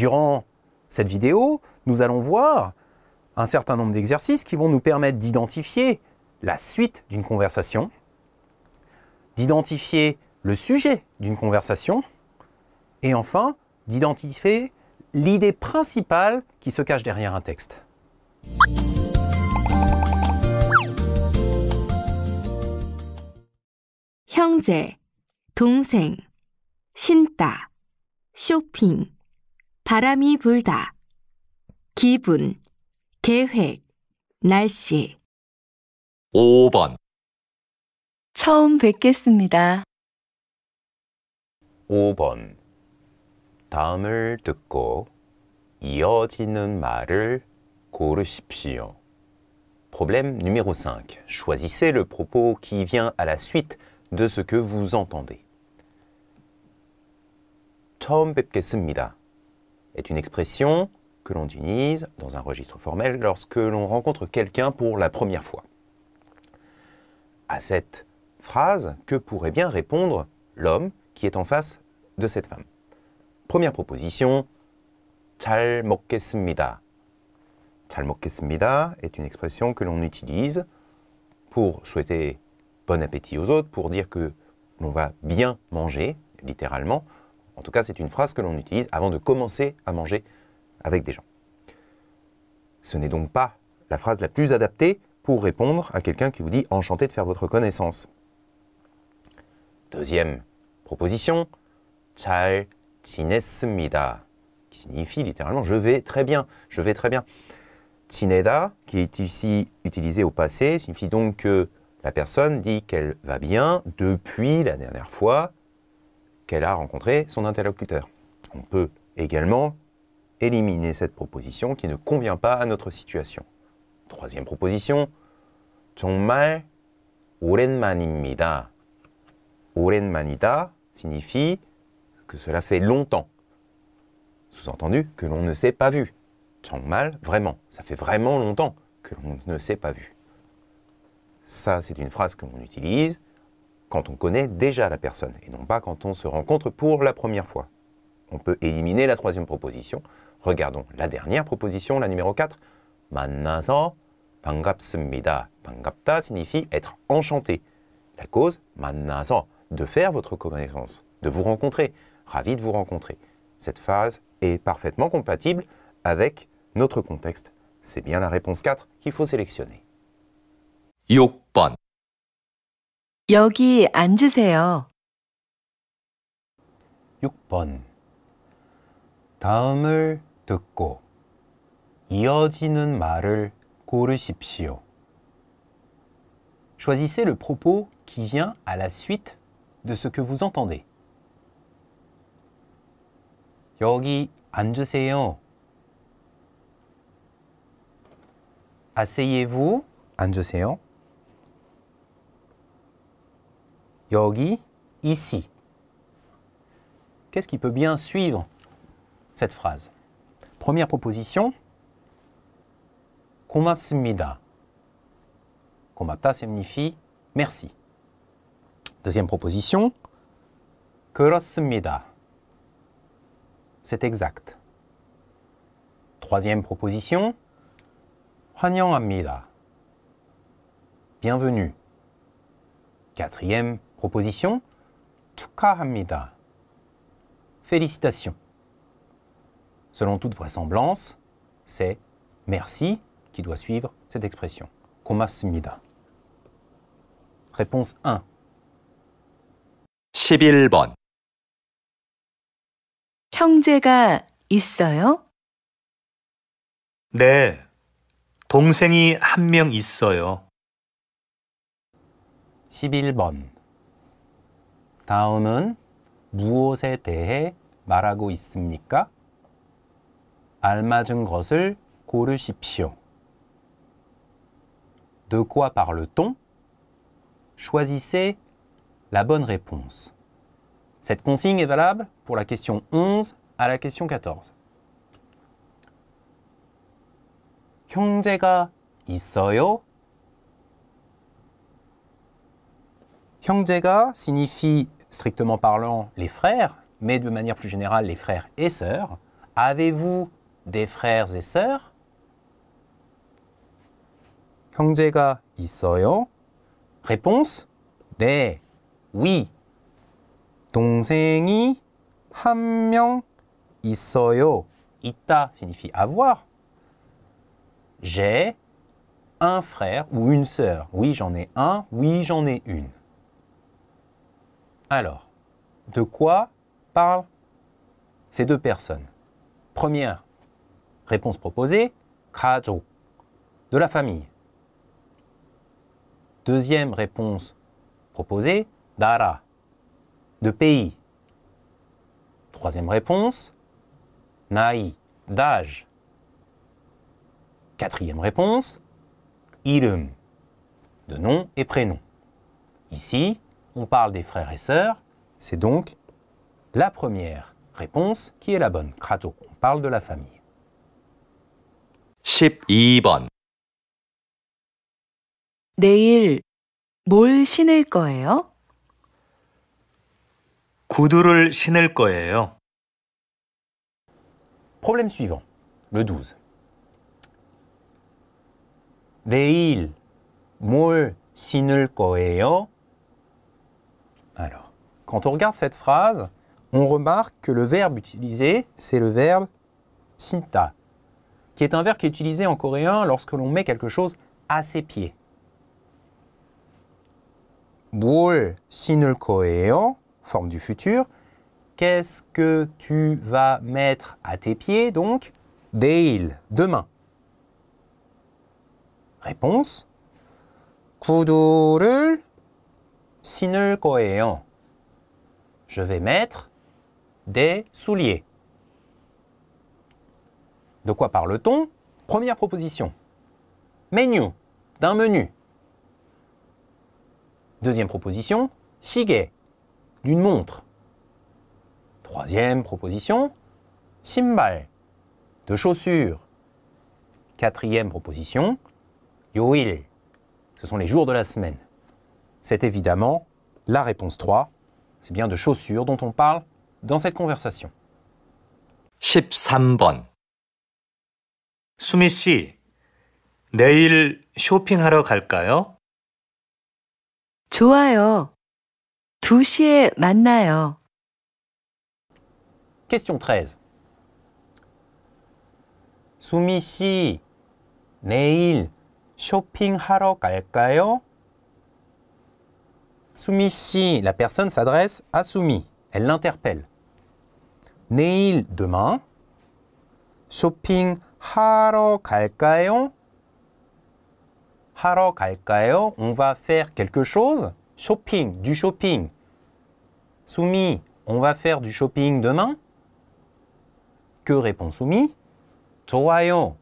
Durant cette vidéo, nous allons voir un certain nombre d'exercices qui vont nous permettre d'identifier la suite d'une conversation, d'identifier le sujet d'une conversation, et enfin d'identifier l'idée principale qui se cache derrière un texte. 형제, 동생, 신다, 쇼핑. 바람이 불다. 기분, 계획, 날씨. 5번 처음 뵙겠습니다. 5번 다음을 듣고 이어지는 말을 고르십시오. Problème numéro 5. Choisissez le propos qui vient à la suite de ce que vous entendez. 처음 뵙겠습니다. est une expression que l'on utilise dans un registre formel lorsque l'on rencontre quelqu'un pour la première fois. À cette phrase, que pourrait bien répondre l'homme qui est en face de cette femme Première proposition, 잘 먹겠습니다. 잘 먹겠습니다 est une expression que l'on utilise pour souhaiter bon appétit aux autres, pour dire que l'on va bien manger, littéralement, en tout cas, c'est une phrase que l'on utilise avant de commencer à manger avec des gens. Ce n'est donc pas la phrase la plus adaptée pour répondre à quelqu'un qui vous dit enchanté de faire votre connaissance. Deuxième proposition, 잘 지냈습니다, qui signifie littéralement je vais très bien, je vais très bien. qui est ici utilisé au passé, signifie donc que la personne dit qu'elle va bien depuis la dernière fois qu'elle a rencontré son interlocuteur. On peut également éliminer cette proposition qui ne convient pas à notre situation. Troisième proposition, 정말 오랜만입니다. 오랜만이다 signifie que cela fait longtemps. Sous-entendu que l'on ne s'est pas vu. mal » vraiment, ça fait vraiment longtemps que l'on ne s'est pas vu. Ça, c'est une phrase que l'on utilise quand on connaît déjà la personne et non pas quand on se rencontre pour la première fois. On peut éliminer la troisième proposition. Regardons la dernière proposition, la numéro 4. 만나서 반갑습니다. pangapta signifie être enchanté. La cause, 만나서, de faire votre connaissance, de vous rencontrer, ravi de vous rencontrer. Cette phase est parfaitement compatible avec notre contexte. C'est bien la réponse 4 qu'il faut sélectionner. 여기 앉으세요. 6번 다음을 듣고 이어지는 말을 고르십시오. Choisissez le propos qui vient à la suite de ce que vous entendez. 여기 앉으세요. Asseyez-vous. 앉으세요. Yogi, ici. Qu'est-ce qui peut bien suivre cette phrase Première proposition. Komatsumida. Komata signifie merci. Deuxième proposition. Kurosumida. C'est exact. Troisième proposition. Amida. Bienvenue. Quatrième proposition. 축하합니다. Félicitations. Selon toute vraisemblance, c'est merci qui doit suivre cette expression. 고맙습니다. Réponse 1. 11번 형제가 있어요? 네, 동생이 한 명 있어요. 11번 다음은 무엇에 대해 말하고 있습니까? 알맞은 것을 고르십시오. De quoi parle-t-on Choisissez la bonne réponse. Cette consigne est valable pour la question 11 à la question 14. 형제가 있어요? 형제가 signifie strictement parlant, les frères, mais de manière plus générale, les frères et sœurs. Avez-vous des frères et sœurs 형제가 있어요? Réponse Oui. 동생이 한 있어요. 있다 signifie avoir. J'ai un frère ou une sœur. Oui, j'en ai un. Oui, j'en ai une. Alors, de quoi parlent ces deux personnes Première réponse proposée, 가족, de la famille. Deuxième réponse proposée, dara, de pays. Troisième réponse, naï, d'âge. Quatrième réponse, ilum, de nom et prénom. Ici, on parle des frères et sœurs, c'est donc la première réponse qui est la bonne. Crato, on parle de la famille. 12번 내일 뭘 신을 거예요? 구두를 Problème suivant, le 12. 내일 뭘 신을 alors, quand on regarde cette phrase, on remarque que le verbe utilisé, c'est le verbe sinta, qui est un verbe qui est utilisé en coréen lorsque l'on met quelque chose à ses pieds. 뭘 신을 거예요? Forme du futur. Qu'est-ce que tu vas mettre à tes pieds donc Deil », demain. Réponse. 구두를 신을 Je vais mettre des souliers. De quoi parle-t-on Première proposition. Menu, d'un menu. Deuxième proposition, 시계, d'une montre. Troisième proposition, Simbal de chaussures. Quatrième proposition, Yoil ce sont les jours de la semaine. C'est évidemment la réponse 3. C'est bien de chaussures dont on parle dans cette conversation. Question 13. 수미 씨, 내일 쇼핑하러 Soumis si la personne s'adresse à soumis, elle l'interpelle. Neil demain Shopping haro 갈까요? Haro 갈까요? On va faire quelque chose. Shopping, du shopping. Soumis, on va faire du shopping demain. Que répond Soumis 좋아요.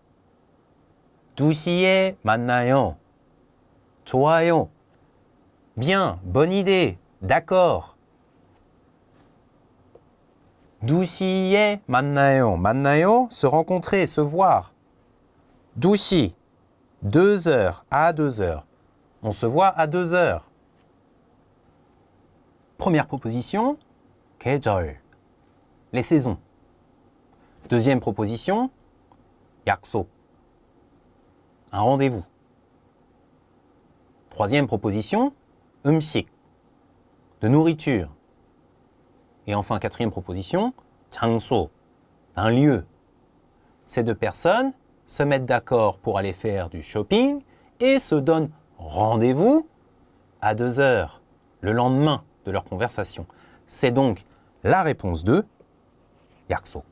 2시에 만나요. Bien, bonne idée, d'accord. est, mannayo. Mannayo, se rencontrer, se voir. douci, deux heures, à deux heures. On se voit à deux heures. Première proposition, Kejol. les saisons. Deuxième proposition, yakso, un rendez-vous. Troisième proposition, 음식, de nourriture. Et enfin, quatrième proposition, 장소, un lieu. Ces deux personnes se mettent d'accord pour aller faire du shopping et se donnent rendez-vous à deux heures le lendemain de leur conversation. C'est donc la réponse de 약속.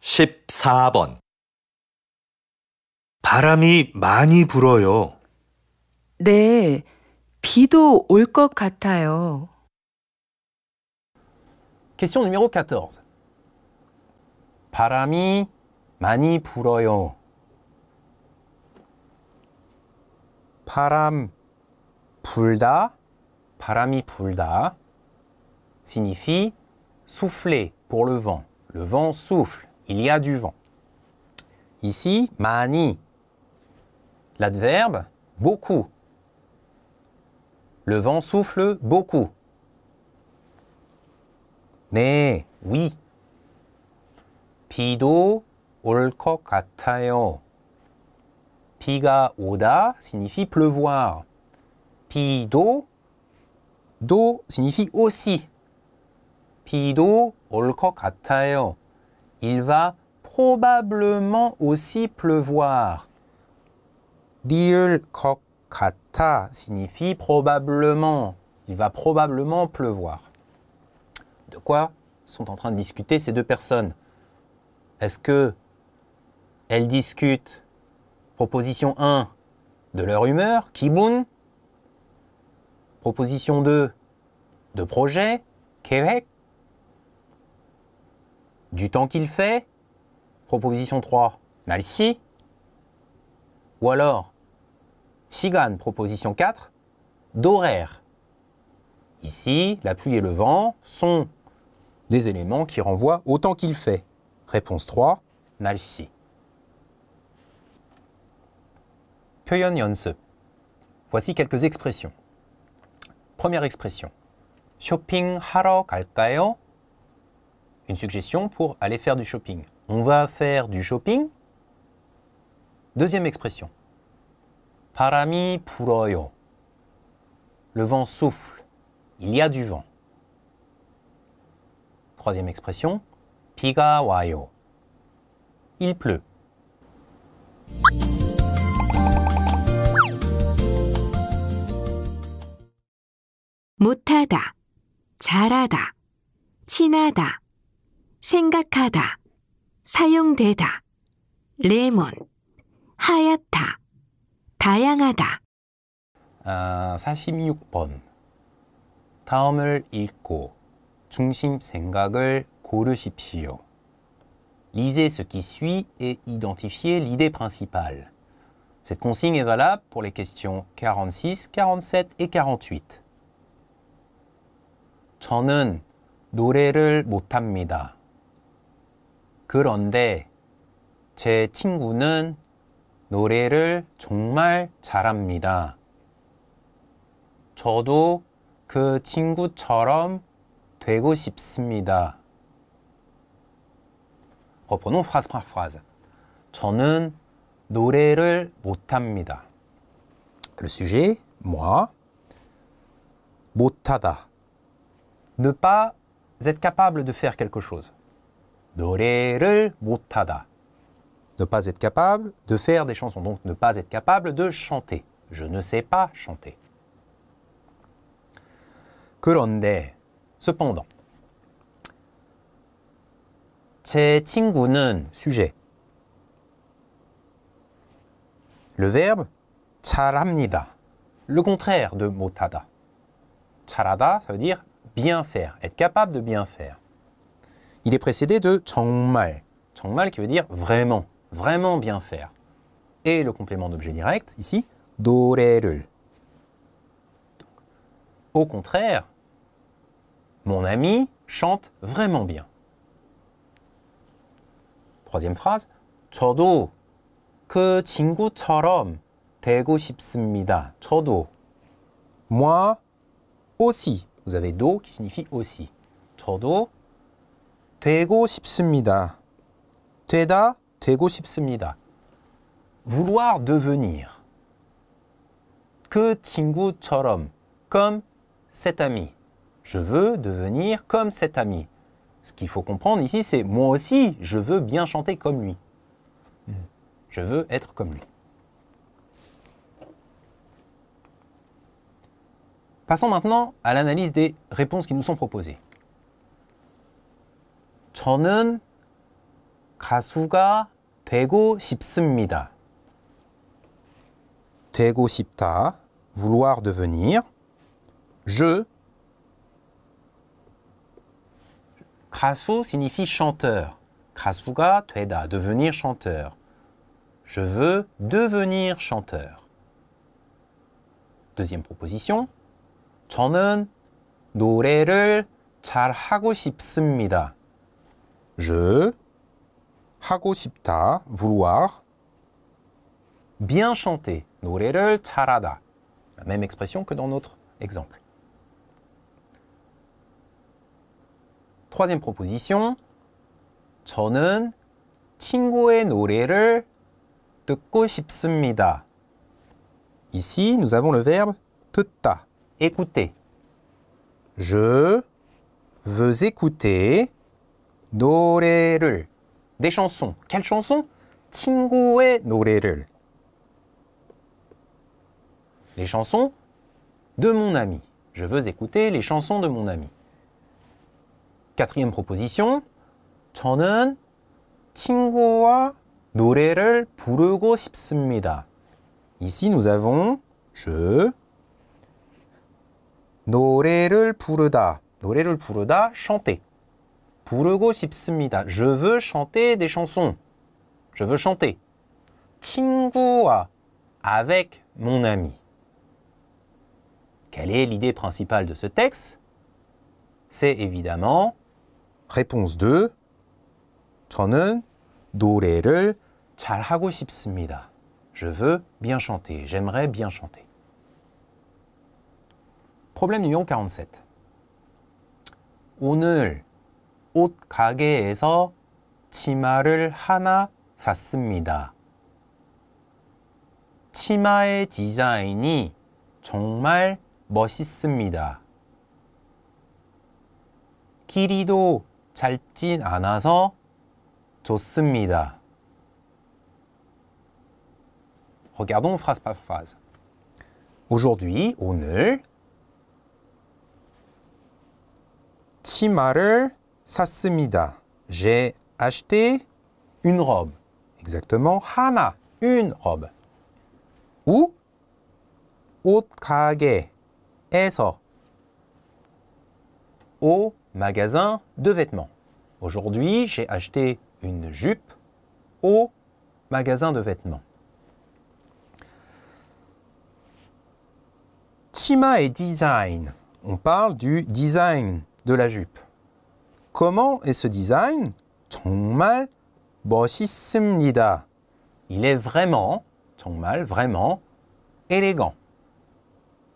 14번 바람이 Question numéro 14. Parami mani 불어요. 바람 불다 signifie souffler pour le vent. Le vent souffle, il y a du vent. Ici, mani ». l'adverbe beaucoup le vent souffle beaucoup. mais oui. Pido ol 것 같아요. 비가 오다 signifie pleuvoir. Pido do signifie aussi. Pido ol 것 같아요. Il va probablement aussi pleuvoir. Kata signifie probablement. Il va probablement pleuvoir. De quoi sont en train de discuter ces deux personnes Est-ce que elles discutent, proposition 1, de leur humeur, kibun Proposition 2, de projet, Québec Du temps qu'il fait Proposition 3, Malsi Ou alors, Shigan, proposition 4, d'horaire. Ici, la pluie et le vent sont des éléments qui renvoient au temps qu'il fait. Réponse 3, Nalci. 표현 Voici quelques expressions. Première expression. Shopping 쇼핑하러 갈까요? Une suggestion pour aller faire du shopping. On va faire du shopping. Deuxième expression. 바람이 불어요. Le vent souffle. Il y a du vent. Troisième expression. 비가 와요. Il pleut. 못하다, 잘하다, 친하다, 생각하다, 사용되다, 레몬, 하얗다. 다양하다. 아, 46번. 다음을 읽고 중심 생각을 고르십시오. Lisez ce qui suit et identifiez l'idée principale. Cette consigne est valable pour les questions 46, 47 et 48. 저는 노래를 못합니다. 그런데 제 친구는 노래를 정말 잘합니다. 저도 그 친구처럼 되고 싶습니다. reprenons phrase par phrase. 저는 노래를 못합니다. Le sujet, moi. 못하다. Ne pas être capable de faire quelque chose. 노래를 못하다. ne pas être capable de faire des chansons, donc ne pas être capable de chanter. Je ne sais pas chanter. cependant sujet le verbe 잘합니다 le contraire de motada. 잘하다 ça veut dire bien faire être capable de bien faire il est précédé de 정말 정말 qui veut dire vraiment vraiment bien faire. Et le complément d'objet direct, ici, dorerul. Au contraire, mon ami chante vraiment bien. Troisième phrase, 저도 그 친구처럼 되고 싶습니다. 저도. Moi aussi. Vous avez do qui signifie aussi. 저도 되고 싶습니다. 되다 되고 vouloir devenir. 그 친구처럼, comme cet ami. Je veux devenir comme cet ami. Ce qu'il faut comprendre ici, c'est moi aussi, je veux bien chanter comme lui. Je veux être comme lui. Passons maintenant à l'analyse des réponses qui nous sont proposées. 저는 가수가 되고 싶습니다. 되고 싶다, vouloir devenir. Je 가수 signifie chanteur. 가수가 되다, devenir chanteur. Je veux devenir chanteur. Deuxième proposition. 저는 노래를 잘 하고 싶습니다. Je 하고 싶다, vouloir. Bien chanter, 노래를 tarada. La même expression que dans notre exemple. Troisième proposition. 저는 친구의 노래를 듣고 싶습니다. Ici, nous avons le verbe 듣다. Écouter. Je veux écouter 노래를 des chansons. Quelles chansons 친구의 노래를. Les chansons de mon ami. Je veux écouter les chansons de mon ami. Quatrième proposition. 저는 친구와 노래를 부르고 싶습니다. Ici, nous avons je 노래를 부르다. 노래를 부르다, chanter. Je veux chanter des chansons. Je veux chanter. avec mon ami. Quelle est l'idée principale de ce texte C'est évidemment réponse 2. Je veux bien chanter. J'aimerais bien chanter. Problème numéro 47. 오늘 옷 가게에서 치마를 하나 샀습니다. 치마의 디자인이 정말 멋있습니다. 길이도 짧진 않아서 좋습니다. Regardons phrase par phrase. Aujourd'hui, 오늘 치마를 샀습니다. J'ai acheté une robe. Exactement. Hana, une robe. Ou au magasin de vêtements. Aujourd'hui, j'ai acheté une jupe au magasin de vêtements. Tima et design. On parle du design de la jupe. Comment est ce design 정말 멋있습니다. Il est vraiment, 정말, vraiment, élégant.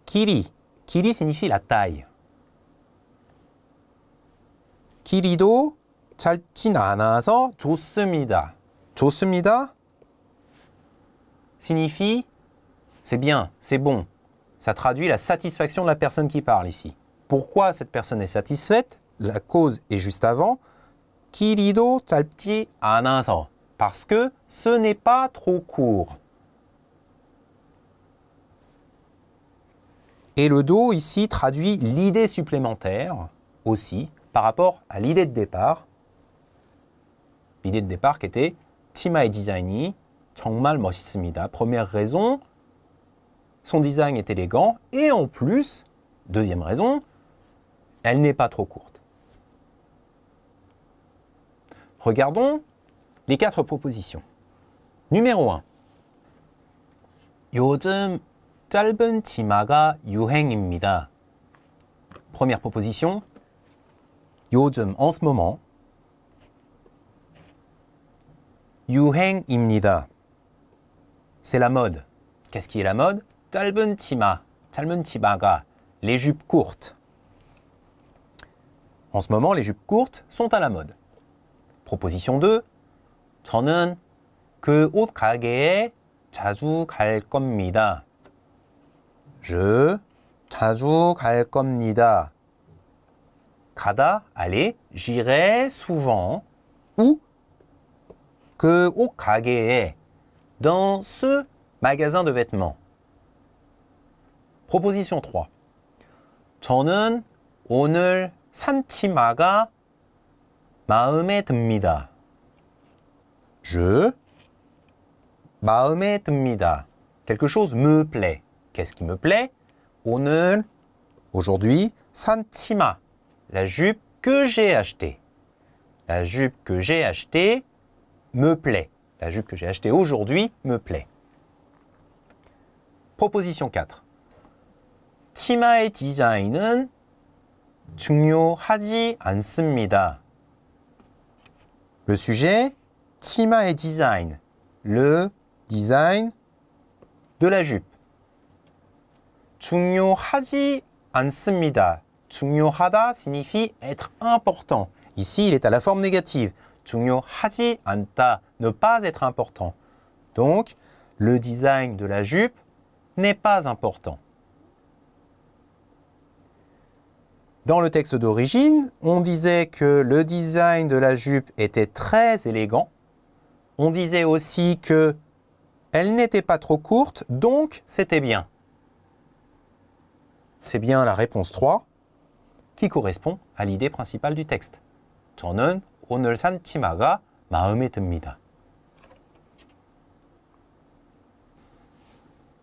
Kiri. Kiri signifie la taille. Kirido 짧진 좋습니다. 좋습니다 signifie c'est bien, c'est bon. Ça traduit la satisfaction de la personne qui parle ici. Pourquoi cette personne est satisfaite la cause est juste avant. Kirido talpti instant Parce que ce n'est pas trop court. Et le do ici traduit l'idée supplémentaire aussi par rapport à l'idée de départ. L'idée de départ qui était Timae designi chongmal 멋있습니다. Première raison, son design est élégant et en plus, deuxième raison, elle n'est pas trop courte. Regardons les quatre propositions. Numéro 1. 요즘 짧은 치마가 유행입니다. Première proposition. 요즘 en ce moment. 유행입니다. C'est la mode. Qu'est-ce qui est la mode 짧은 치마, 짧은 les jupes courtes. En ce moment, les jupes courtes sont à la mode. proposition 2. 저는 그 옷 가게에 자주 갈 겁니다. Je 자주 갈 겁니다. 가다 aller j'irai souvent ou 그옷 가게에 dans ce magasin de vêtements. Proposition 3. 저는 오늘 산티마가 마음에 mida Je 마음에 Mida Quelque chose me plaît. Qu'est-ce qui me plaît 오늘 aujourd'hui 산 la jupe que j'ai achetée. La jupe que j'ai achetée me plaît. La jupe que j'ai achetée aujourd'hui me plaît. Proposition 4. 치마의 디자인은 중요하지 않습니다. Le sujet, Tima et design, le design de la jupe. 중요하지 않습니다. 중요하다 signifie être important. Ici, il est à la forme négative. 중요하지 않다, ne pas être important. Donc, le design de la jupe n'est pas important. Dans le texte d'origine, on disait que le design de la jupe était très élégant. On disait aussi que elle n'était pas trop courte, donc c'était bien. C'est bien la réponse 3 qui correspond à l'idée principale du texte.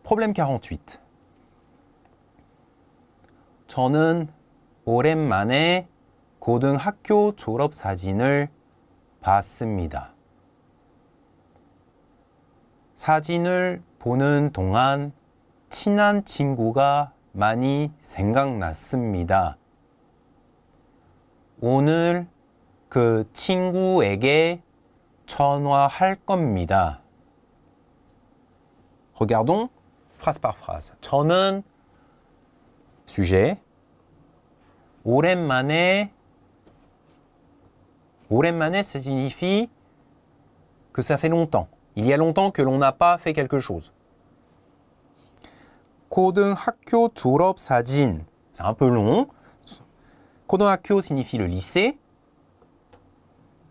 Problème 48. 저는 오랜만에 고등학교 졸업사진을 봤습니다. 사진을 보는 동안 친한 친구가 많이 생각났습니다. 오늘 그 친구에게 전화할 겁니다. Regardons phrase par phrase. 저는 sujet 오랜만에 오랜만에 ça signifie que ça fait longtemps. Il y a longtemps que l'on n'a pas fait quelque chose. 고등학교 졸업 사진. C'est un peu long. 고등학교 signifie le lycée.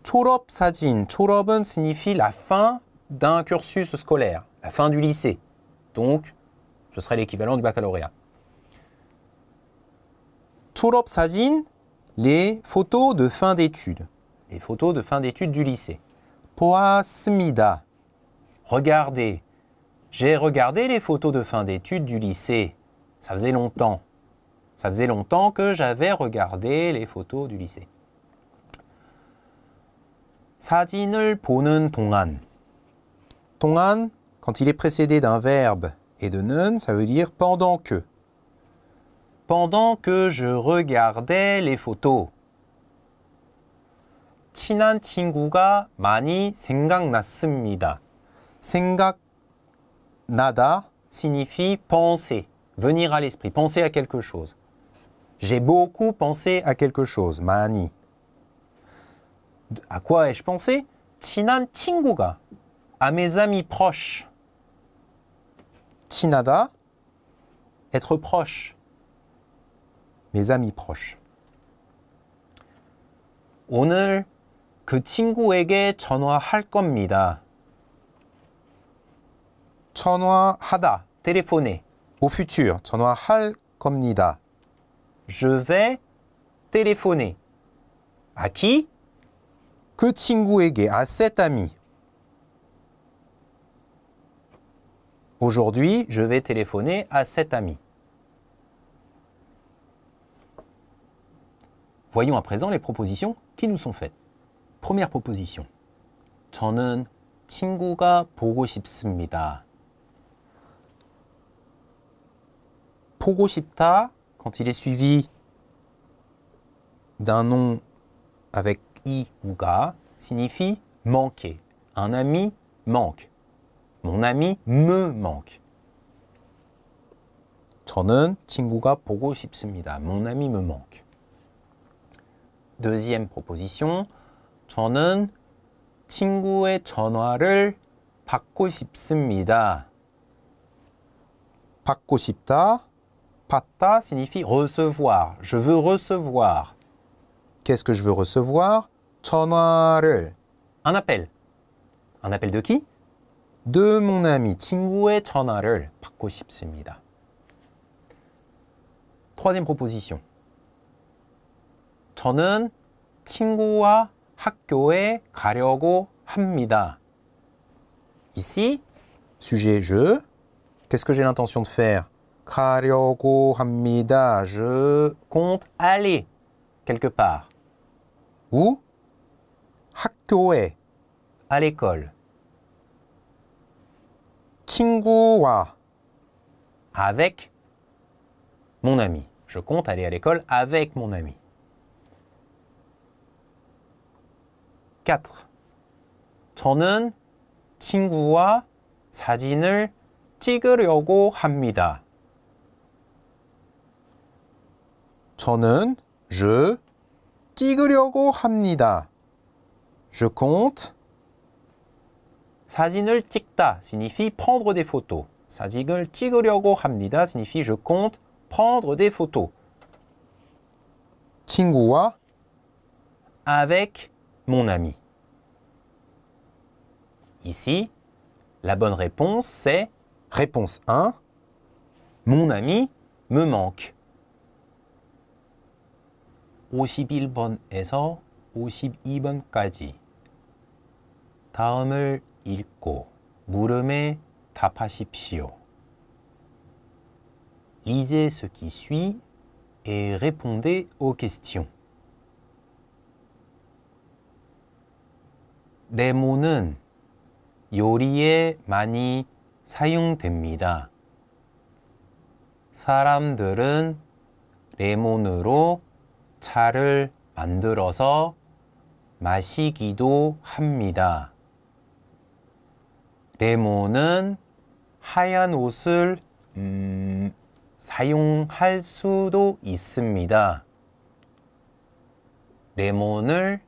졸업 사진. 졸업은 signifie la fin d'un cursus scolaire, la fin du lycée. Donc, ce serait l'équivalent du baccalauréat les photos de fin d'études. Les photos de fin d'études du lycée. Poasmida, regardez. J'ai regardé les photos de fin d'études du lycée. Ça faisait longtemps. Ça faisait longtemps que j'avais regardé les photos du lycée. 사진을 보는 동안. 동안, quand il est précédé d'un verbe et de nun, ça veut dire pendant que pendant que je regardais les photos. 친한 친구가 많이 생각났습니다. 생각나다 signifie penser, venir à l'esprit, penser à quelque chose. J'ai beaucoup pensé à quelque chose, mani ». À quoi ai-je pensé 친한 친구가, à mes amis proches. 친하다, être proche. mes amis proches. 오늘 그 친구에게 전화할 겁니다. 전화하다, téléphoner. Au futur, 전화할 겁니다. Je vais téléphoner. À qui? 그 친구에게, à cet ami. Aujourd'hui, je vais téléphoner à cet ami. Voyons à présent les propositions qui nous sont faites. Première proposition. 저는 친구가 보고 싶습니다. 보고 싶다, quand il est suivi d'un nom avec i ou ga, signifie manquer. Un ami manque. Mon ami me manque. 저는 친구가 보고 싶습니다. Mon ami me manque. Deuxième proposition. 저는 친구의 전화를 받고 싶습니다. 받고 싶다. 받다 signifie recevoir. Je veux recevoir. Qu'est-ce que je veux recevoir 전화를. Un appel. Un appel de qui De mon ami. 친구의 전화를 받고 싶습니다. Troisième proposition. Ici, sujet je. Qu'est-ce que j'ai l'intention de faire Je compte aller quelque part. Où à l'école. avec mon ami. Je compte aller à l'école avec mon ami. 4. 저는 친구와 사진을 찍으려고 합니다. 저는 je 찍으려고 합니다. Je compte 사진을 찍다 signifie prendre des photos. 사진을 찍으려고 합니다 signifie je compte prendre des photos. 친구와 avec mon ami Ici, la bonne réponse, c'est réponse 1. Mon ami me manque. 51번에서 52번까지 다음을 읽고 물음에 답하십시오. Lisez ce qui suit et répondez aux questions. 네모는 요리에 많이 사용됩니다. 사람들은 레몬으로 차를 만들어서 마시기도 합니다. 레몬은 하얀 옷을 음, 사용할 수도 있습니다. 레몬을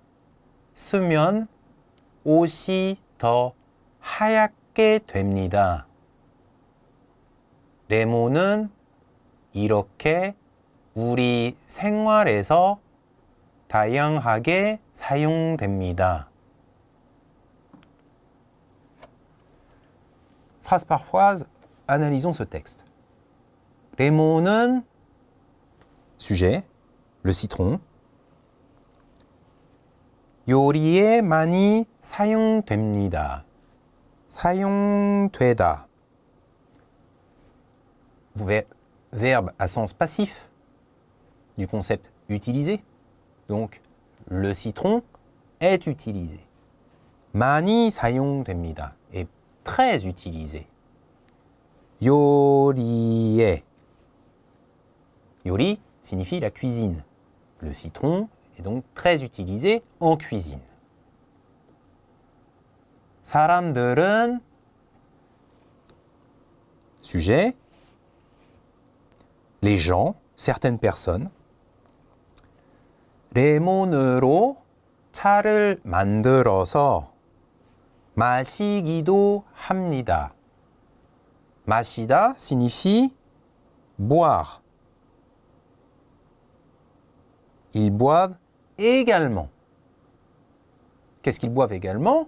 쓰면 옷이 더 하얗게 됩니다. 레몬은 이렇게 우리 생활에서 다양하게 사용됩니다. Phrase par phrase, analysons ce texte. 레몬은 sujet, le citron, 요리에 많이 사용됩니다. 사용되다. Verbe à sens passif du concept utiliser. Donc, le citron est utilisé. 많이 사용됩니다. est très utilisé. 요리에. Yori signifie la cuisine. Le citron donc très utilisé en cuisine. 사람들은 sujet les gens, certaines personnes 레몬으로 차를 만들어서 마시기도 합니다. 마시다 signifie boire. Ils boivent également. Qu'est-ce qu'ils boivent également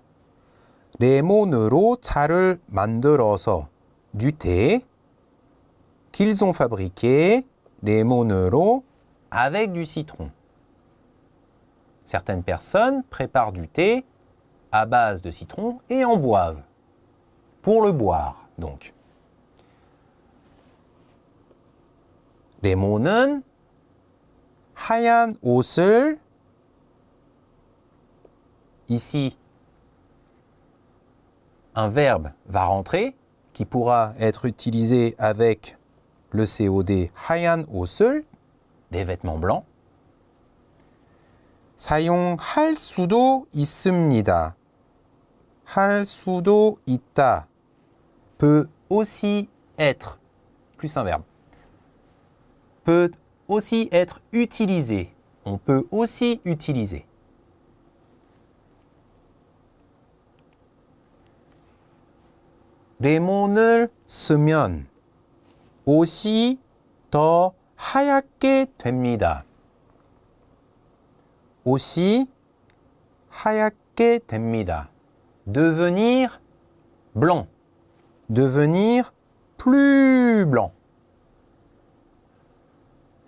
monero 차를 만들어서 du thé qu'ils ont fabriqué monero avec du citron. Certaines personnes préparent du thé à base de citron et en boivent. Pour le boire, donc. 레몬은 하얀 옷을 Ici, un verbe va rentrer qui pourra être utilisé avec le COD hayan au des vêtements blancs. 사용할 수도 있습니다. hal 수도 있다. Peut aussi être, plus un verbe, peut aussi être utilisé. On peut aussi utiliser. Les se mionnent. Aussi, temps hayaké temmida. Aussi, hayaké temmida. Devenir blanc. Devenir plus blanc.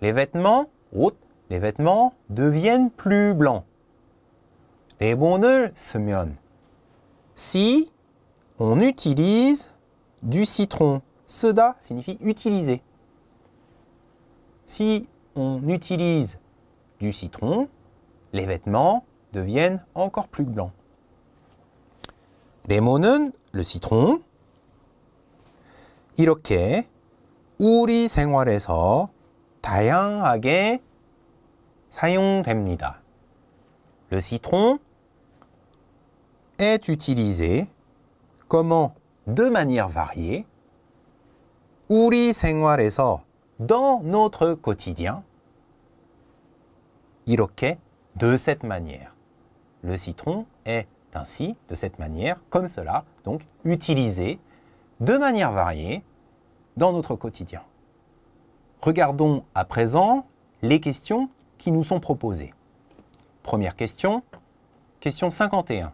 Les vêtements, les vêtements deviennent plus blancs. Les monœules se Si, on utilise du citron. Seda signifie utiliser. Si on utilise du citron, les vêtements deviennent encore plus blancs. le citron. Le citron est utilisé comment, de manière variée, 우리 dans notre quotidien, 이렇게, de cette manière. Le citron est ainsi, de cette manière, comme cela, donc utilisé de manière variée dans notre quotidien. Regardons à présent les questions qui nous sont proposées. Première question, question 51.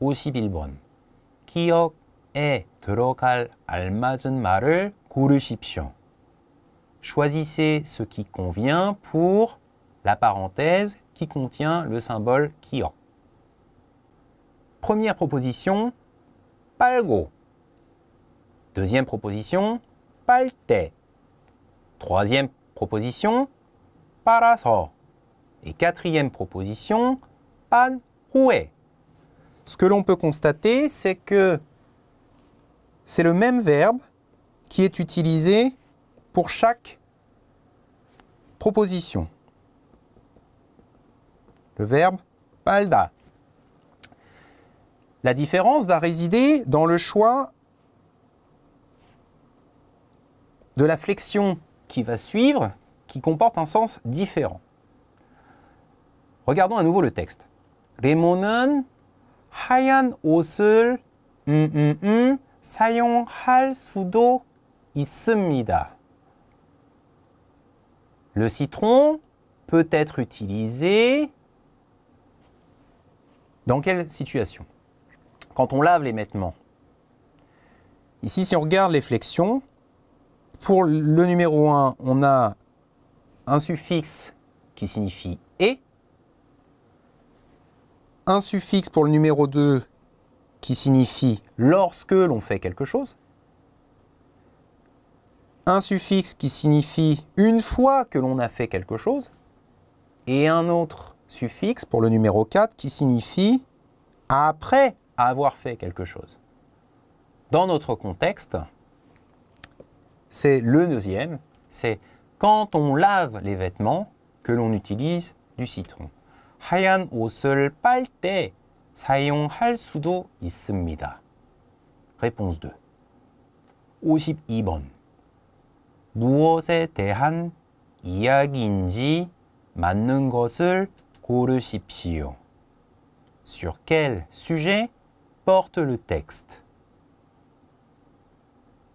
Aussi Bilbon. Choisissez ce qui convient pour la parenthèse qui contient le symbole kio ». Première proposition, palgo. Deuxième proposition, palte. Troisième proposition, parasho. Et quatrième proposition, pan ce que l'on peut constater, c'est que c'est le même verbe qui est utilisé pour chaque proposition. Le verbe palda. La différence va résider dans le choix de la flexion qui va suivre, qui comporte un sens différent. Regardons à nouveau le texte. Remonon le citron peut être utilisé dans quelle situation Quand on lave les vêtements. Ici, si on regarde les flexions, pour le numéro 1, on a un suffixe qui signifie « et » un suffixe pour le numéro 2 qui signifie lorsque l'on fait quelque chose, un suffixe qui signifie une fois que l'on a fait quelque chose, et un autre suffixe pour le numéro 4 qui signifie après avoir fait quelque chose. Dans notre contexte, c'est le deuxième, c'est quand on lave les vêtements que l'on utilise du citron. 하얀 옷을 빨 때 사용할 수도 있습니다. Réponse 2. 52번. 무엇에 대한 이야기인지 맞는 것을 고르십시오. Sur quel sujet porte le texte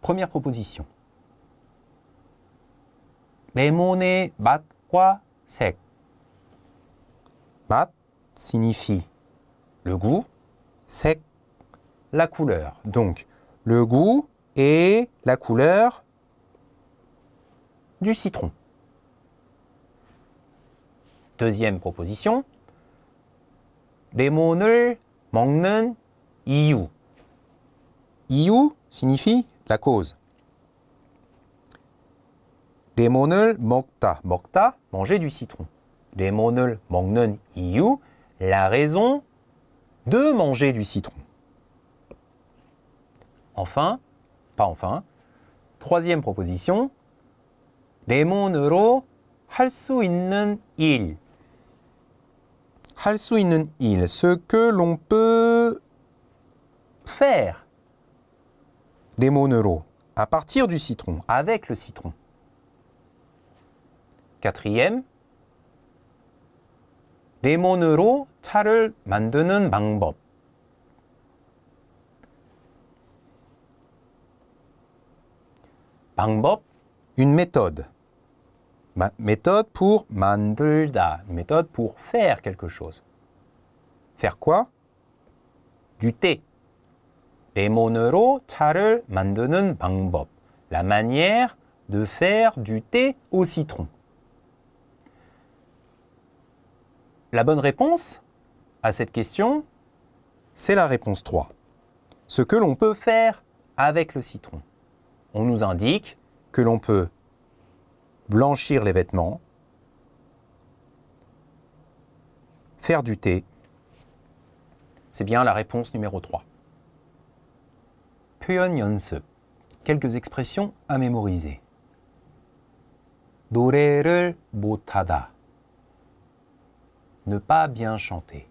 Première proposition. 레몬의 맛과 색. Mat signifie le goût, sec la couleur. Donc le goût et la couleur du citron. Deuxième proposition. 레몬을 먹는 이유. 이유 signifie la cause. 레몬을 먹다, 먹다, manger du citron. 레몬을 먹는 이유, la raison de manger du citron. Enfin, pas enfin, troisième proposition, 레몬으로 할 수 있는 일. 할 있는 ce que l'on peut faire. 레몬으로, à partir du citron, avec le citron. Quatrième, 레몬으로 차를 만드는 bang 방법 une méthode méthode pour 만들다 méthode pour faire quelque chose faire quoi du thé 레몬으로 차를 만드는 방법 la manière de faire du thé au citron La bonne réponse à cette question, c'est la réponse 3. Ce que l'on peut faire avec le citron. On nous indique que l'on peut blanchir les vêtements, faire du thé. C'est bien la réponse numéro 3. se. quelques expressions à mémoriser. 노래를 못하다 ne pas bien chanter.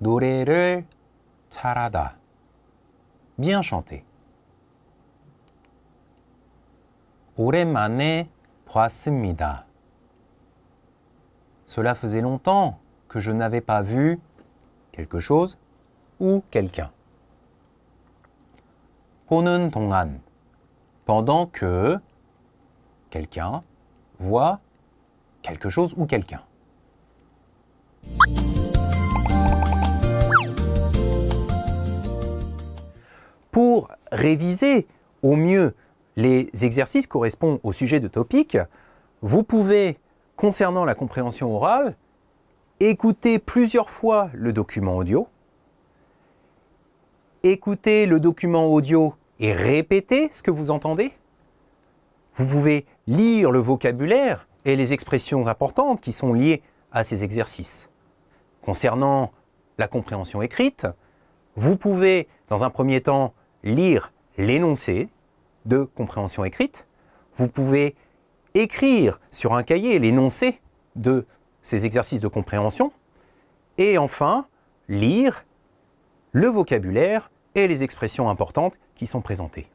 Dorere 잘하다. Bien chanter. 오랜만에 prasimida. Cela faisait longtemps que je n'avais pas vu quelque chose ou quelqu'un. 보는 동안 pendant que quelqu'un voit quelque chose ou quelqu'un. Pour réviser au mieux les exercices correspondant au sujet de topic, vous pouvez, concernant la compréhension orale, écouter plusieurs fois le document audio, écouter le document audio et répéter ce que vous entendez. Vous pouvez lire le vocabulaire et les expressions importantes qui sont liées à ces exercices. Concernant la compréhension écrite, vous pouvez, dans un premier temps, lire l'énoncé de compréhension écrite. Vous pouvez écrire sur un cahier l'énoncé de ces exercices de compréhension. Et enfin, lire le vocabulaire et les expressions importantes qui sont présentées.